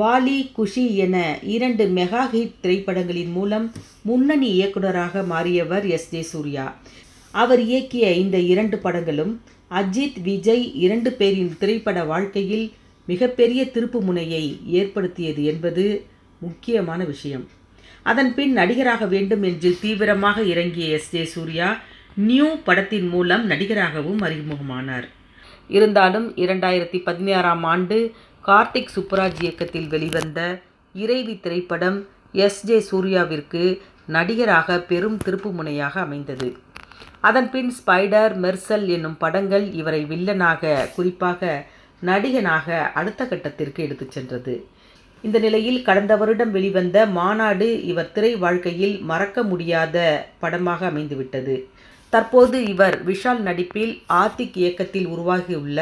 வாலி குஷி என இரண்டு mega hit திரைப்படங்களின் மூலம் முன்னணி இயக்குநராக மாறியவர் எஸ் ஜே சூர்யா அவர் இயக்கிய இந்த இரண்டு படங்களும் அஜித் விஜய் இரண்டு பேரின் திரைப்பட வாழ்க்கையில் மிகப்பெரிய திருப்பு முனையை ஏற்படுத்தியது என்பது முக்கியமான விஷயம் அதன் பின் நடிகராக வேண்டும் என்று தீவிரமாக இறங்கிய எஸ் ஜே சூர்யா நியூ படத்தின் மூலம் நடிகராகவும் அறிமுகமானார் இருந்தாலும் இரண்டாயிரத்தி பதினாறாம் ஆண்டு கார்த்திக் சுப்புராஜ் இயக்கத்தில் வெளிவந்த இறைவி திரைப்படம் எஸ் ஜே சூர்யாவிற்கு நடிகராக பெரும் திருப்புமுனையாக அமைந்தது அதன்பின் ஸ்பைடர் மெர்சல் என்னும் படங்கள் இவரை வில்லனாக குறிப்பாக நடிகனாக அடுத்த கட்டத்திற்கு எடுத்துச் சென்றது இந்த நிலையில் கடந்த வருடம் வெளிவந்த மாநாடு இவர் திரை வாழ்க்கையில் மறக்க முடியாத படமாக அமைந்துவிட்டது தற்போது இவர் விஷால் நடிப்பில் ஆத்திக் இயக்கத்தில் உருவாகியுள்ள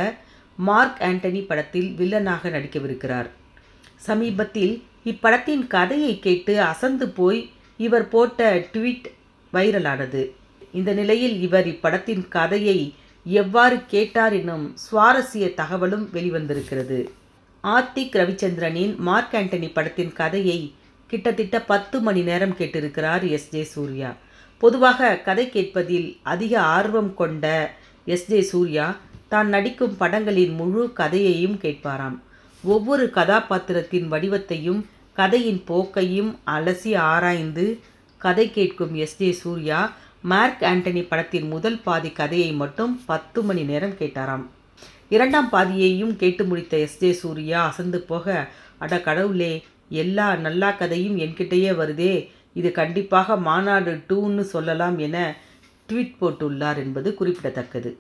மார்க் ஆண்டனி படத்தில் வில்லனாக நடிக்கவிருக்கிறார் சமீபத்தில் இப்படத்தின் கதையை கேட்டு அசந்து போய் இவர் போட்ட ட்வீட் வைரலானது இந்த நிலையில் இவர் இப்படத்தின் கதையை எவ்வாறு கேட்டார் எனும் சுவாரஸ்ய தகவலும் வெளிவந்திருக்கிறது ஆர்த்திக் ரவிச்சந்திரனின் மார்க் ஆண்டனி படத்தின் கதையை கிட்டத்தட்ட பத்து மணி நேரம் கேட்டிருக்கிறார் எஸ் ஜே சூர்யா பொதுவாக கதை கேட்பதில் அதிக ஆர்வம் கொண்ட எஸ் ஜே சூர்யா தான் நடிக்கும் படங்களின் முழு கதையையும் கேட்பாராம் ஒவ்வொரு கதாபாத்திரத்தின் வடிவத்தையும் கதையின் போக்கையும் அலசி ஆராய்ந்து கதை கேட்கும் S J Suryah Mark Antony படத்தின் முதல் பாதி கதையை மட்டும் பத்து மணி நேரம் கேட்டாராம் இரண்டாம் பாதியையும் கேட்டு முடித்த எஸ் ஜே சூர்யா அசந்து போக அட கடவுளே எல்லா நல்லா கதையும் என்கிட்டயே வருதே இது கண்டிப்பாக மாநாடு டூன்னு சொல்லலாம் என ட்வீட் போட்டுள்ளார் என்பது குறிப்பிடத்தக்கது